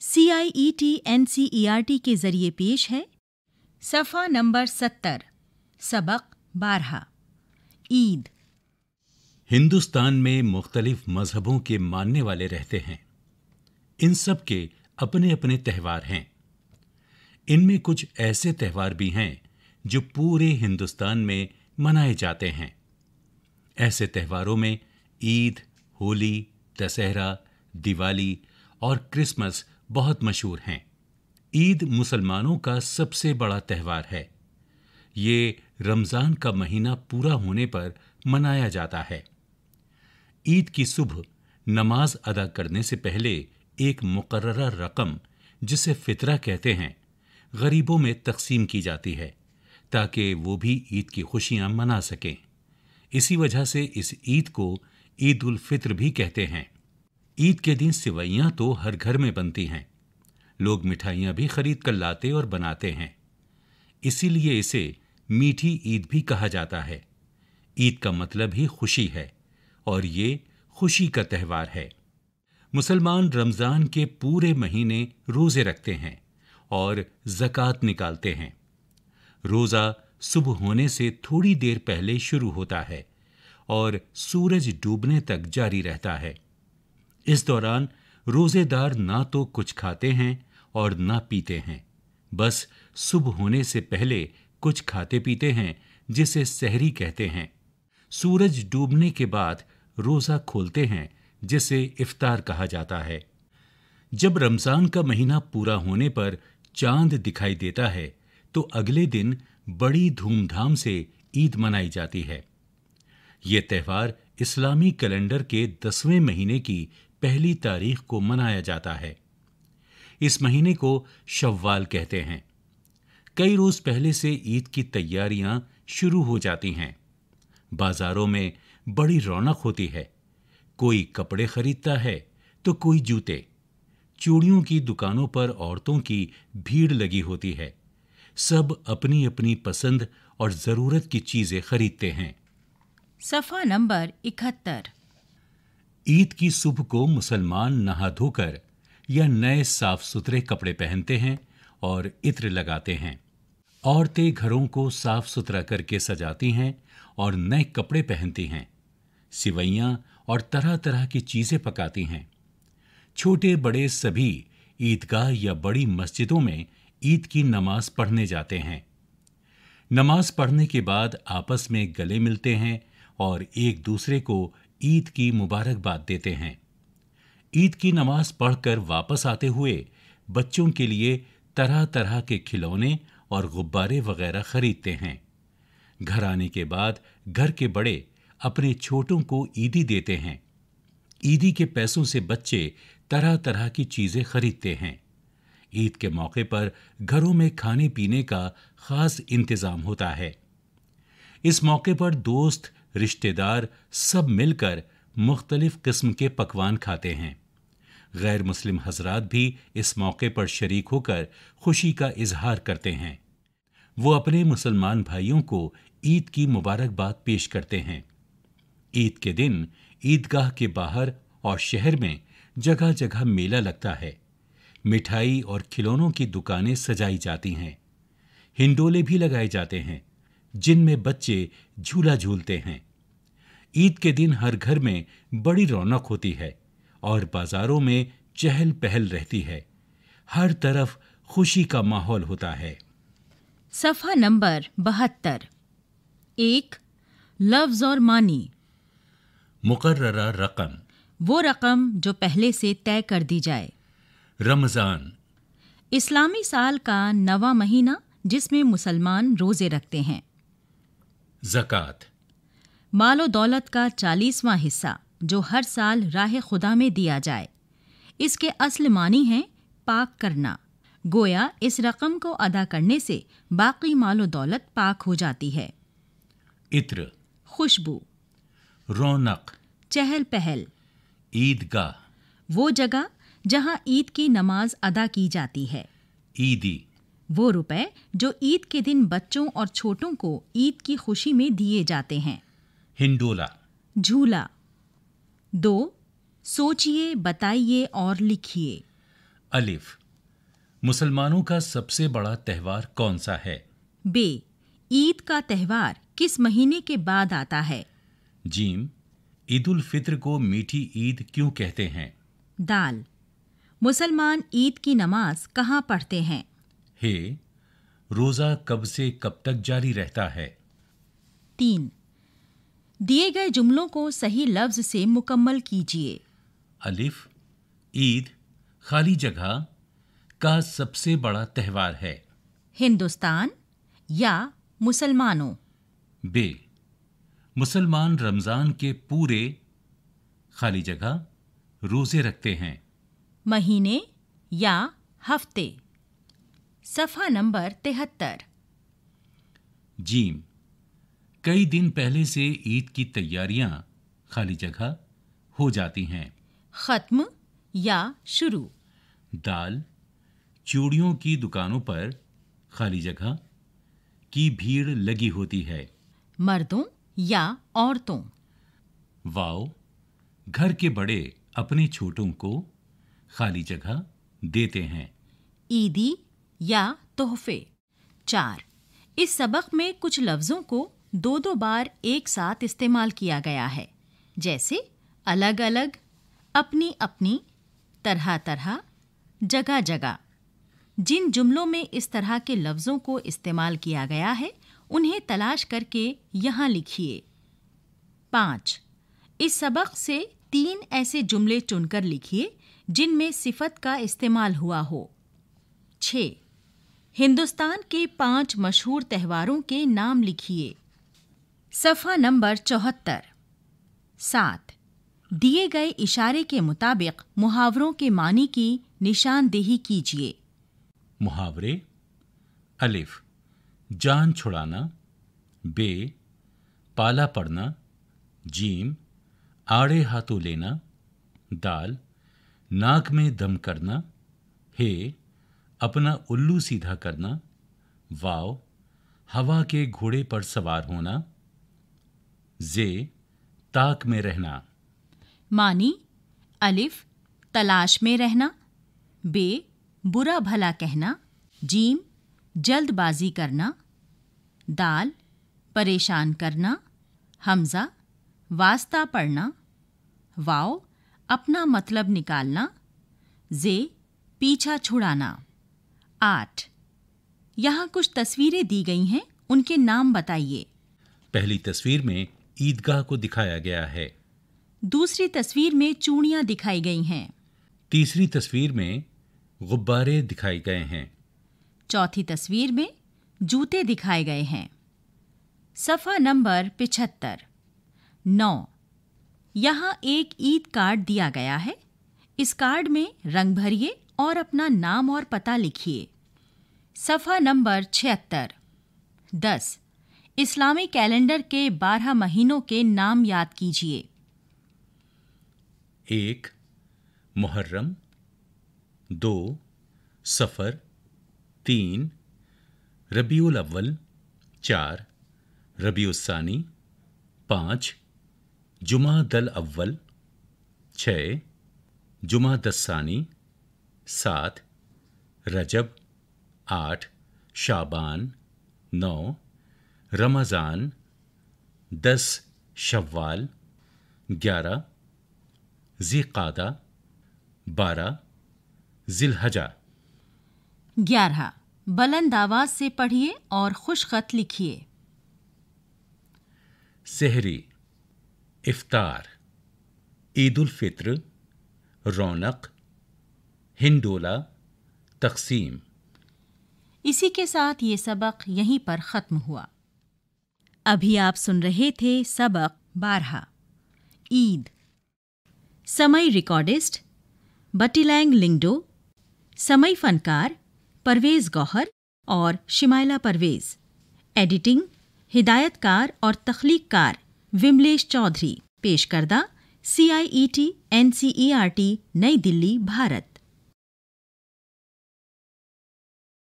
C I E T N C E R T के जरिए पेश है सफ़ा नंबर सत्तर सबक बारह ईद हिंदुस्तान में मुख्तलिफ मज़हबों के मानने वाले रहते हैं इन सब के अपने अपने त्यौहार हैं इनमें कुछ ऐसे त्यौहार भी हैं जो पूरे हिंदुस्तान में मनाए जाते हैं ऐसे त्यौहारों में ईद होली दशहरा दिवाली और क्रिसमस बहुत मशहूर हैं ईद मुसलमानों का सबसे बड़ा त्यौहार है ये रमज़ान का महीना पूरा होने पर मनाया जाता है ईद की सुबह नमाज अदा करने से पहले एक मुकर्रा रकम जिसे फितरा कहते हैं गरीबों में तकसीम की जाती है ताकि वो भी ईद की खुशियां मना सकें इसी वजह से इस ईद को ईद उल फित्र भी कहते हैं ईद के दिन सिवैयाँ तो हर घर में बनती हैं लोग मिठाइयाँ भी खरीद कर लाते और बनाते हैं इसीलिए इसे मीठी ईद भी कहा जाता है ईद का मतलब ही खुशी है और ये खुशी का त्यौहार है मुसलमान रमज़ान के पूरे महीने रोज़े रखते हैं और जक़ात निकालते हैं रोज़ा सुबह होने से थोड़ी देर पहले शुरू होता है और सूरज डूबने तक जारी रहता है इस दौरान रोज़ेदार ना तो कुछ खाते हैं और ना पीते हैं बस सुबह होने से पहले कुछ खाते पीते हैं जिसे सहरी कहते हैं सूरज डूबने के बाद रोज़ा खोलते हैं जिसे इफ्तार कहा जाता है जब रमज़ान का महीना पूरा होने पर चांद दिखाई देता है तो अगले दिन बड़ी धूमधाम से ईद मनाई जाती है ये त्यौहार इस्लामी कैलेंडर के दसवें महीने की पहली तारीख को मनाया जाता है इस महीने को शव्वाल कहते हैं कई रोज पहले से ईद की तैयारियां शुरू हो जाती हैं बाजारों में बड़ी रौनक होती है कोई कपड़े खरीदता है तो कोई जूते चूड़ियों की दुकानों पर औरतों की भीड़ लगी होती है सब अपनी अपनी पसंद और ज़रूरत की चीज़ें खरीदते हैं सफ़ा नंबर इकहत्तर ईद की सुबह को मुसलमान नहा धोकर या नए साफ सुथरे कपड़े पहनते हैं और इत्र लगाते हैं औरतें घरों को साफ सुथरा करके सजाती हैं और नए कपड़े पहनती हैं सिवैयाँ और तरह तरह की चीज़ें पकाती हैं छोटे बड़े सभी ईदगाह या बड़ी मस्जिदों में ईद की नमाज पढ़ने जाते हैं नमाज पढ़ने के बाद आपस में गले मिलते हैं और एक दूसरे को ईद की मुबारकबाद देते हैं ईद की नमाज पढ़कर वापस आते हुए बच्चों के लिए तरह तरह के खिलौने और गुब्बारे वगैरह खरीदते हैं घर आने के बाद घर के बड़े अपने छोटों को ईदी देते हैं ईदी के पैसों से बच्चे तरह तरह की चीज़ें खरीदते हैं ईद के मौके पर घरों में खाने पीने का ख़ास इंतज़ाम होता है इस मौके पर दोस्त रिश्तेदार सब मिलकर मुख्तलिफ़ किस्म के पकवान खाते हैं गैर मुस्लिम हजरात भी इस मौके पर शरीक होकर खुशी का इजहार करते हैं वो अपने मुसलमान भाइयों को ईद की मुबारकबाद पेश करते हैं ईद के दिन ईदगाह के बाहर और शहर में जगह जगह मेला लगता है मिठाई और खिलौनों की दुकानें सजाई जाती हैं हिंडोले भी लगाए जाते हैं जिनमें बच्चे झूला झूलते हैं ईद के दिन हर घर में बड़ी रौनक होती है और बाजारों में चहल पहल रहती है हर तरफ खुशी का माहौल होता है सफा नंबर बहत्तर एक लफ्ज और मानी मुकर्रा रकम वो रकम जो पहले से तय कर दी जाए रमज़ान इस्लामी साल का नवा महीना जिसमें मुसलमान रोज़े रखते हैं जक़ात मालो दौलत का चालीसवां हिस्सा जो हर साल राह खुदा में दिया जाए इसके असल मानी है पाक करना गोया इस रकम को अदा करने से बाकी मालो दौलत पाक हो जाती है इत्र खुशबू रौनक चहल पहल ईदगाह वो जगह जहां ईद की नमाज अदा की जाती है ईदी वो रुपए जो ईद के दिन बच्चों और छोटों को ईद की खुशी में दिए जाते हैं हिंडोला झूला दो सोचिए बताइए और लिखिए अलिफ मुसलमानों का सबसे बड़ा त्यौहार कौन सा है बे ईद का त्यौहार किस महीने के बाद आता है जीम ईद उल फित्र को मीठी ईद क्यों कहते हैं दाल मुसलमान ईद की नमाज कहाँ पढ़ते हैं हे रोजा कब से कब तक जारी रहता है तीन दिए गए जुमलों को सही लफ्ज से मुकम्मल कीजिए अलिफ ईद खाली जगह का सबसे बड़ा त्यौहार है हिंदुस्तान या मुसलमानों बे मुसलमान रमज़ान के पूरे खाली जगह रोज़े रखते हैं महीने या हफ्ते सफा नंबर तिहत्तर जीम कई दिन पहले से ईद की तैयारियां खाली जगह हो जाती हैं खत्म या शुरू दाल चूड़ियों की दुकानों पर खाली जगह की भीड़ लगी होती है मर्दों या औरतों वाओ घर के बड़े अपने छोटों को खाली जगह देते हैं ईदी या तोहफे चार इस सबक में कुछ लफ्ज़ों को दो दो बार एक साथ इस्तेमाल किया गया है जैसे अलग अलग अपनी अपनी तरह तरह जगह जगह जिन जुमलों में इस तरह के लफ्ज़ों को इस्तेमाल किया गया है उन्हें तलाश करके यहाँ लिखिए पाँच इस सबक से तीन ऐसे जुमले चुनकर लिखिए जिनमें सिफत का इस्तेमाल हुआ हो छः हिंदुस्तान के पांच मशहूर त्योहारों के नाम लिखिए सफ़ा नंबर चौहत्तर सात दिए गए इशारे के मुताबिक मुहावरों के मानी की निशानदेही कीजिए मुहावरे अलिफ जान छुड़ाना बे पाला पड़ना जीम आड़े हाथों लेना दाल नाक में दम करना हे अपना उल्लू सीधा करना वाव हवा के घोड़े पर सवार होना जे ताक में रहना मानी अलिफ तलाश में रहना बे बुरा भला कहना जीम जल्दबाजी करना दाल परेशान करना हमज़ा वास्ता पढ़ना वाओ अपना मतलब निकालना जे पीछा छुड़ाना आठ यहाँ कुछ तस्वीरें दी गई हैं उनके नाम बताइए पहली तस्वीर में ईदगाह को दिखाया गया है दूसरी तस्वीर में चूड़ियाँ दिखाई गई हैं तीसरी तस्वीर में गुब्बारे दिखाए गए हैं चौथी तस्वीर में जूते दिखाए गए हैं सफ़ा नंबर पिछहत्तर नौ यहाँ एक ईद कार्ड दिया गया है इस कार्ड में रंग भरिए और अपना नाम और पता लिखिए सफ़ा नंबर छिहत्तर दस इस्लामी कैलेंडर के बारह महीनों के नाम याद कीजिए एक मुहर्रम दो सफ़र तीन रबीउल अव्वल चार रबीउसानी पाँच जुमा दल अव्वल छः जुमा दस्सानी सात रजब आठ शाबान नौ रमज़ान दस शवाल ग्यारह जिकादा बारह ज़िलहजा ग्यारह बुलंद आवाज से पढ़िए और खुश खत लिखिए सहरी इफ्तार ईद उल फित्र रौनक हिंडोला तकसीम इसी के साथ ये सबक यहीं पर ख़त्म हुआ अभी आप सुन रहे थे सबक बारह ईद समय रिकॉर्डिस्ट बटीलैंग लिंगडो समय फनकार परवेज़ गौहर और शिमाइला परवेज़ एडिटिंग हिदायतकार और तख्लीककार विमलेश चौधरी पेशकर्दा C I E T N C E R T Nai Delhi Bharat